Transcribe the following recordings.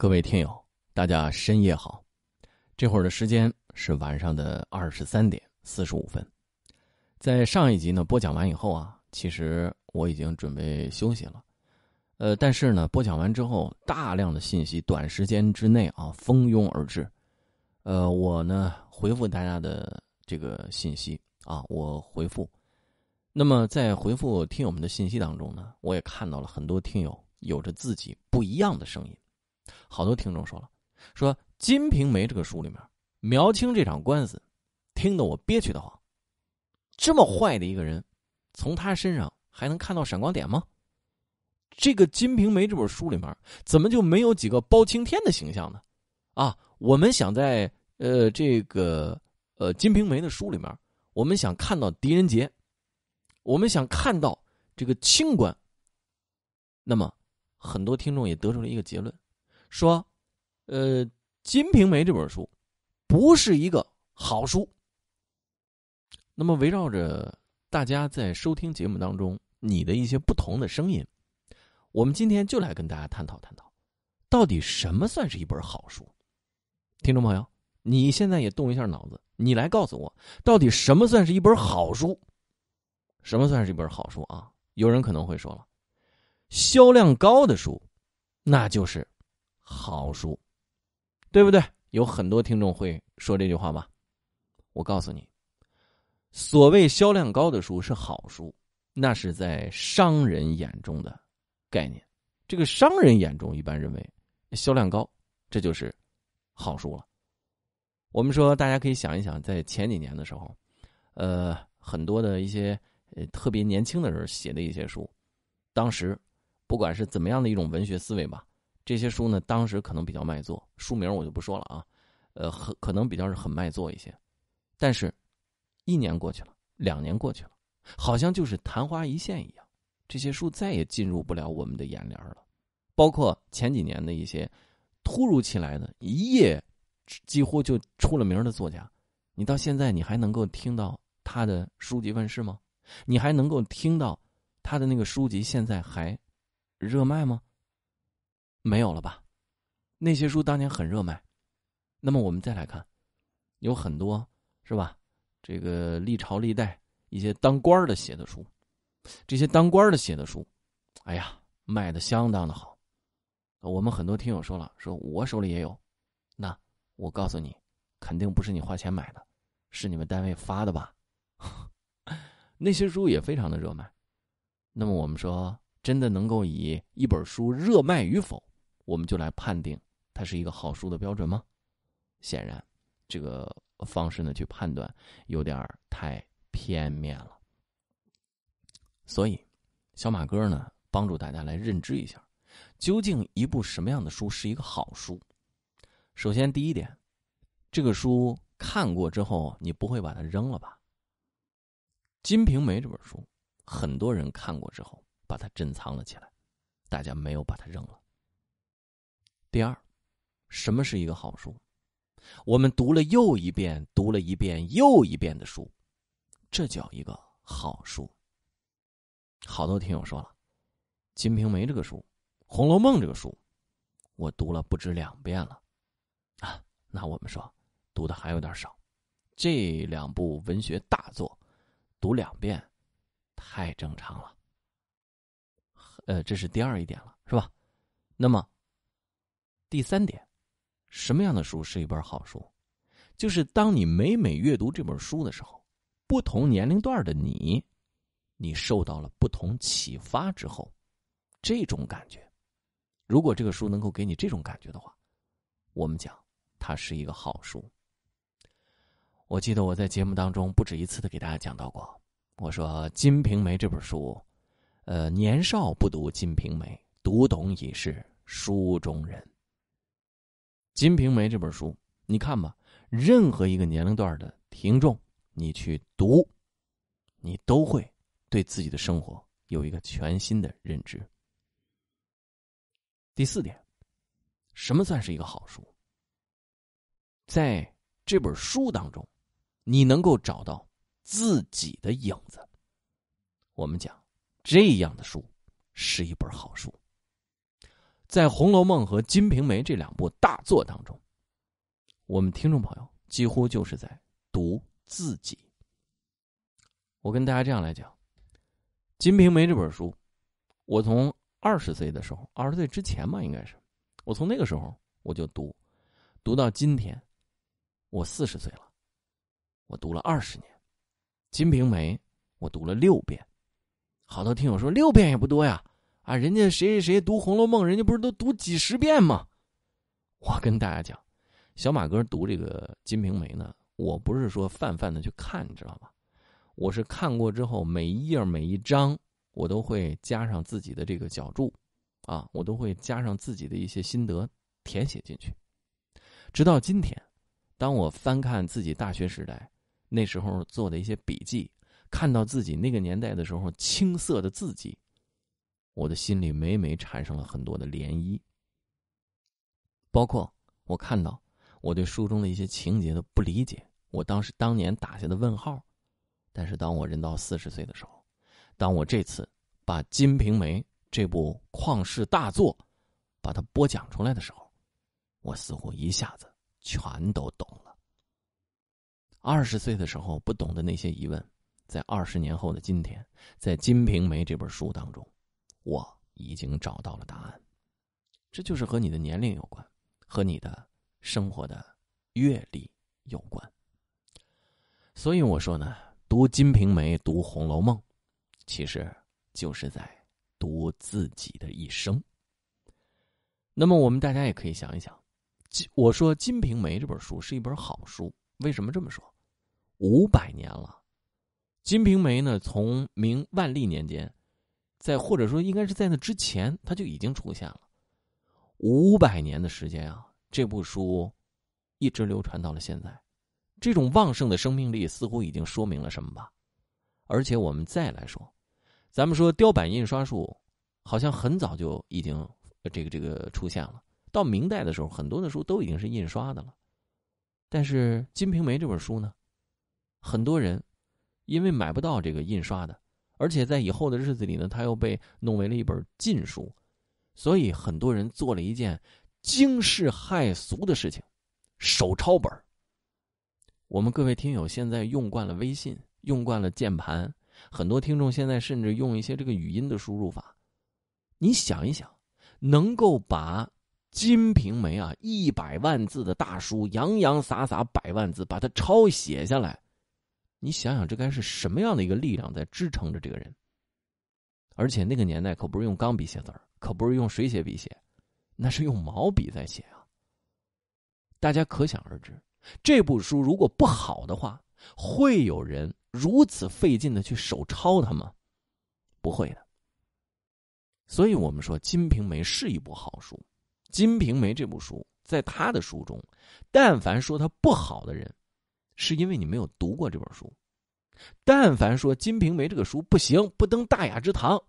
各位听友，大家深夜好，这会儿的时间是晚上的二十三点四十五分。在上一集呢播讲完以后啊，其实我已经准备休息了，呃，但是呢，播讲完之后，大量的信息短时间之内啊蜂拥而至，呃，我呢回复大家的这个信息啊，我回复。那么在回复听友们的信息当中呢，我也看到了很多听友有着自己不一样的声音。好多听众说了，说《金瓶梅》这个书里面，苗青这场官司，听得我憋屈的慌。这么坏的一个人，从他身上还能看到闪光点吗？这个《金瓶梅》这本书里面，怎么就没有几个包青天的形象呢？啊，我们想在呃这个呃《金瓶梅》的书里面，我们想看到狄仁杰，我们想看到这个清官。那么，很多听众也得出了一个结论。说，呃，《金瓶梅》这本书，不是一个好书。那么，围绕着大家在收听节目当中你的一些不同的声音，我们今天就来跟大家探讨探讨，到底什么算是一本好书？听众朋友，你现在也动一下脑子，你来告诉我，到底什么算是一本好书？什么算是一本好书啊？有人可能会说了，销量高的书，那就是。好书，对不对？有很多听众会说这句话吧。我告诉你，所谓销量高的书是好书，那是在商人眼中的概念。这个商人眼中一般认为，销量高，这就是好书了。我们说，大家可以想一想，在前几年的时候，呃，很多的一些呃特别年轻的人写的一些书，当时不管是怎么样的一种文学思维吧。这些书呢，当时可能比较卖座，书名我就不说了啊，呃，很可能比较是很卖座一些，但是，一年过去了，两年过去了，好像就是昙花一现一样，这些书再也进入不了我们的眼帘了。包括前几年的一些，突如其来的，一夜几乎就出了名的作家，你到现在你还能够听到他的书籍问世吗？你还能够听到他的那个书籍现在还热卖吗？没有了吧？那些书当年很热卖。那么我们再来看，有很多是吧？这个历朝历代一些当官的写的书，这些当官的写的书，哎呀，卖的相当的好。我们很多听友说了，说我手里也有，那我告诉你，肯定不是你花钱买的，是你们单位发的吧？那些书也非常的热卖。那么我们说，真的能够以一本书热卖与否？我们就来判定它是一个好书的标准吗？显然，这个方式呢，去判断有点太片面了。所以，小马哥呢，帮助大家来认知一下，究竟一部什么样的书是一个好书。首先，第一点，这个书看过之后，你不会把它扔了吧？《金瓶梅》这本书，很多人看过之后，把它珍藏了起来，大家没有把它扔了。第二，什么是一个好书？我们读了又一遍，读了一遍又一遍的书，这叫一个好书。好多听友说了，《金瓶梅》这个书，《红楼梦》这个书，我读了不止两遍了啊。那我们说，读的还有点少。这两部文学大作，读两遍，太正常了。呃，这是第二一点了，是吧？那么。第三点，什么样的书是一本好书？就是当你每每阅读这本书的时候，不同年龄段的你，你受到了不同启发之后，这种感觉，如果这个书能够给你这种感觉的话，我们讲它是一个好书。我记得我在节目当中不止一次的给大家讲到过，我说《金瓶梅》这本书，呃，年少不读《金瓶梅》，读懂已是书中人。《金瓶梅》这本书，你看吧，任何一个年龄段的听众，你去读，你都会对自己的生活有一个全新的认知。第四点，什么算是一个好书？在这本书当中，你能够找到自己的影子，我们讲，这样的书是一本好书。在《红楼梦》和《金瓶梅》这两部大作当中，我们听众朋友几乎就是在读自己。我跟大家这样来讲，《金瓶梅》这本书，我从二十岁的时候，二十岁之前吧，应该是我从那个时候我就读，读到今天，我四十岁了，我读了二十年，《金瓶梅》，我读了六遍。好多听友说六遍也不多呀。啊，人家谁谁谁读《红楼梦》，人家不是都读几十遍吗？我跟大家讲，小马哥读这个《金瓶梅》呢，我不是说泛泛的去看，你知道吗？我是看过之后每一页、每一章，我都会加上自己的这个脚注，啊，我都会加上自己的一些心得填写进去。直到今天，当我翻看自己大学时代那时候做的一些笔记，看到自己那个年代的时候青涩的字迹。我的心里每每产生了很多的涟漪，包括我看到我对书中的一些情节的不理解，我当时当年打下的问号。但是，当我人到四十岁的时候，当我这次把《金瓶梅》这部旷世大作把它播讲出来的时候，我似乎一下子全都懂了。二十岁的时候不懂的那些疑问，在二十年后的今天，在《金瓶梅》这本书当中。我已经找到了答案，这就是和你的年龄有关，和你的生活的阅历有关。所以我说呢，读《金瓶梅》、读《红楼梦》，其实就是在读自己的一生。那么，我们大家也可以想一想，《金》我说《金瓶梅》这本书是一本好书，为什么这么说？五百年了，《金瓶梅》呢，从明万历年间。在或者说应该是在那之前，它就已经出现了。五百年的时间啊，这部书一直流传到了现在，这种旺盛的生命力似乎已经说明了什么吧。而且我们再来说，咱们说雕版印刷术好像很早就已经这个这个出现了。到明代的时候，很多的书都已经是印刷的了。但是《金瓶梅》这本书呢，很多人因为买不到这个印刷的。而且在以后的日子里呢，他又被弄为了一本禁书，所以很多人做了一件惊世骇俗的事情——手抄本我们各位听友现在用惯了微信，用惯了键盘，很多听众现在甚至用一些这个语音的输入法。你想一想，能够把《金瓶梅》啊一百万字的大书洋洋洒洒百万字把它抄写下来。你想想，这该是什么样的一个力量在支撑着这个人？而且那个年代可不是用钢笔写字儿，可不是用水写笔写，那是用毛笔在写啊。大家可想而知，这部书如果不好的话，会有人如此费劲的去手抄它吗？不会的。所以我们说，《金瓶梅》是一部好书，《金瓶梅》这部书，在他的书中，但凡说它不好的人。是因为你没有读过这本书，但凡说《金瓶梅》这个书不行、不登大雅之堂，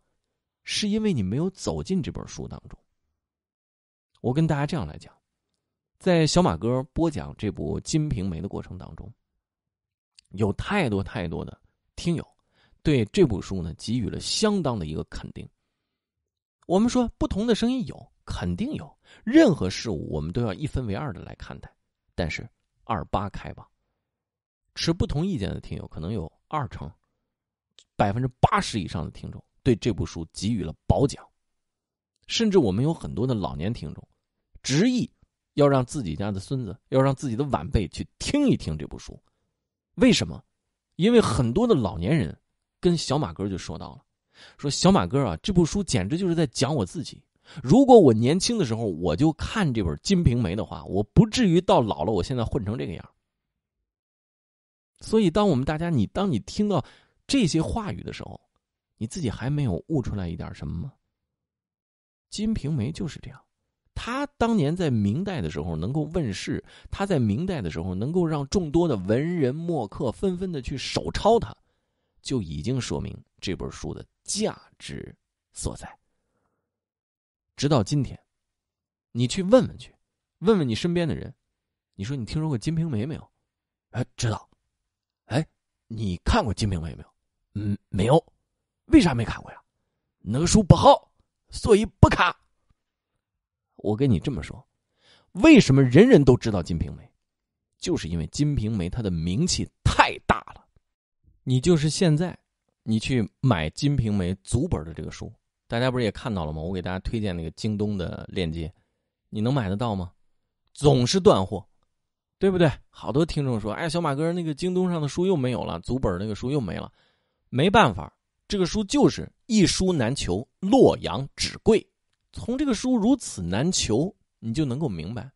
是因为你没有走进这本书当中。我跟大家这样来讲，在小马哥播讲这部《金瓶梅》的过程当中，有太多太多的听友对这部书呢给予了相当的一个肯定。我们说不同的声音有，肯定有。任何事物我们都要一分为二的来看待，但是二八开吧。持不同意见的听友可能有二成，百分之八十以上的听众对这部书给予了褒奖，甚至我们有很多的老年听众，执意要让自己家的孙子，要让自己的晚辈去听一听这部书。为什么？因为很多的老年人跟小马哥就说到了，说小马哥啊，这部书简直就是在讲我自己。如果我年轻的时候我就看这本《金瓶梅》的话，我不至于到老了，我现在混成这个样。所以，当我们大家你当你听到这些话语的时候，你自己还没有悟出来一点什么吗？《金瓶梅》就是这样，他当年在明代的时候能够问世，他在明代的时候能够让众多的文人墨客纷纷的去手抄它，就已经说明这本书的价值所在。直到今天，你去问问去，问问你身边的人，你说你听说过《金瓶梅》没有？哎，知道。你看过《金瓶梅》没有？嗯，没有。为啥没看过呀？那个书不好，所以不看。我跟你这么说，为什么人人都知道《金瓶梅》？就是因为《金瓶梅》它的名气太大了。你就是现在，你去买《金瓶梅》足本的这个书，大家不是也看到了吗？我给大家推荐那个京东的链接，你能买得到吗？总是断货。对不对？好多听众说：“哎，小马哥，那个京东上的书又没有了，足本那个书又没了，没办法，这个书就是一书难求，洛阳纸贵。从这个书如此难求，你就能够明白，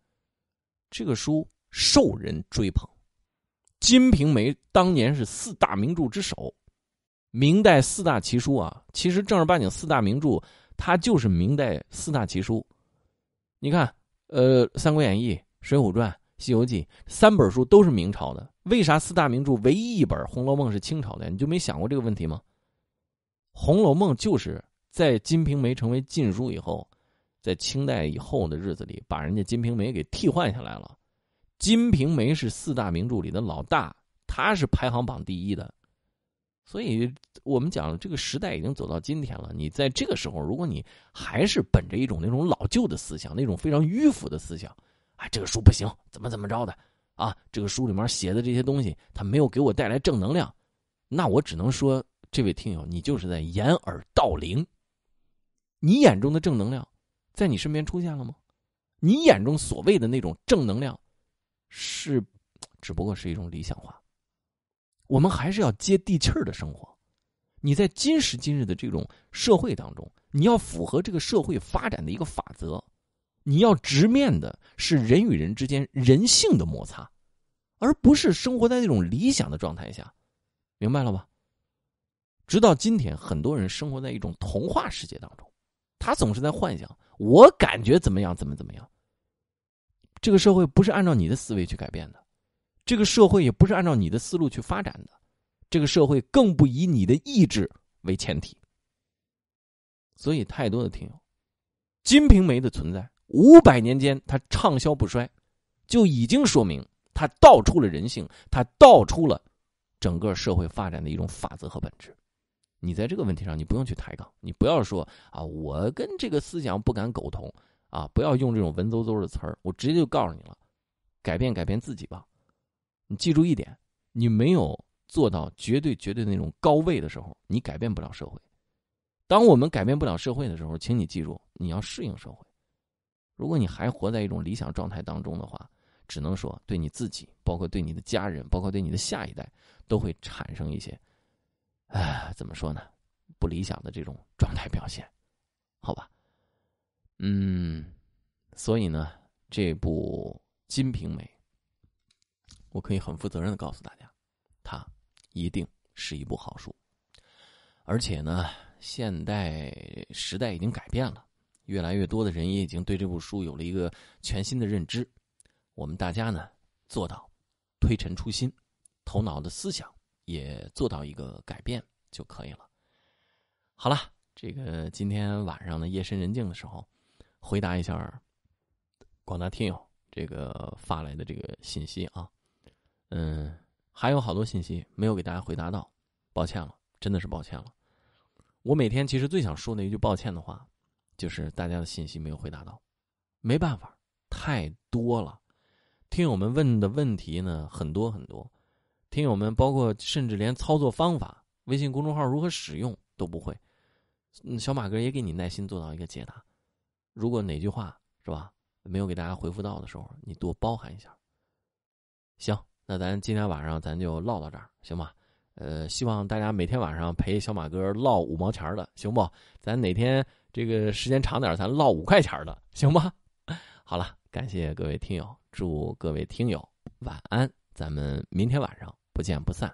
这个书受人追捧。《金瓶梅》当年是四大名著之首，明代四大奇书啊。其实正儿八经四大名著，它就是明代四大奇书。你看，呃，《三国演义》《水浒传》。”《西游记》三本书都是明朝的，为啥四大名著唯一一本《红楼梦》是清朝的？你就没想过这个问题吗？《红楼梦》就是在《金瓶梅》成为禁书以后，在清代以后的日子里，把人家《金瓶梅》给替换下来了。《金瓶梅》是四大名著里的老大，它是排行榜第一的。所以，我们讲这个时代已经走到今天了，你在这个时候，如果你还是本着一种那种老旧的思想，那种非常迂腐的思想。这个书不行，怎么怎么着的啊？这个书里面写的这些东西，它没有给我带来正能量，那我只能说，这位听友，你就是在掩耳盗铃。你眼中的正能量，在你身边出现了吗？你眼中所谓的那种正能量，是只不过是一种理想化。我们还是要接地气儿的生活。你在今时今日的这种社会当中，你要符合这个社会发展的一个法则。你要直面的是人与人之间人性的摩擦，而不是生活在那种理想的状态下，明白了吧？直到今天，很多人生活在一种童话世界当中，他总是在幻想。我感觉怎么样，怎么怎么样？这个社会不是按照你的思维去改变的，这个社会也不是按照你的思路去发展的，这个社会更不以你的意志为前提。所以，太多的听友，《金瓶梅》的存在。五百年间，它畅销不衰，就已经说明它道出了人性，它道出了整个社会发展的一种法则和本质。你在这个问题上，你不用去抬杠，你不要说啊，我跟这个思想不敢苟同啊，不要用这种文绉绉的词儿。我直接就告诉你了，改变改变自己吧。你记住一点，你没有做到绝对绝对那种高位的时候，你改变不了社会。当我们改变不了社会的时候，请你记住，你要适应社会。如果你还活在一种理想状态当中的话，只能说对你自己，包括对你的家人，包括对你的下一代，都会产生一些，唉，怎么说呢，不理想的这种状态表现，好吧，嗯，所以呢，这部《金瓶梅》，我可以很负责任的告诉大家，它一定是一部好书，而且呢，现代时代已经改变了。越来越多的人也已经对这部书有了一个全新的认知，我们大家呢做到推陈出新，头脑的思想也做到一个改变就可以了。好了，这个今天晚上呢夜深人静的时候，回答一下广大听友这个发来的这个信息啊，嗯，还有好多信息没有给大家回答到，抱歉了，真的是抱歉了。我每天其实最想说的一句抱歉的话。就是大家的信息没有回答到，没办法，太多了。听友们问的问题呢很多很多，听友们包括甚至连操作方法、微信公众号如何使用都不会。小马哥也给你耐心做到一个解答。如果哪句话是吧没有给大家回复到的时候，你多包涵一下。行，那咱今天晚上咱就唠到这儿，行吧？呃，希望大家每天晚上陪小马哥唠五毛钱的，行不？咱哪天？这个时间长点，咱唠五块钱的，行吗？好了，感谢各位听友，祝各位听友晚安，咱们明天晚上不见不散。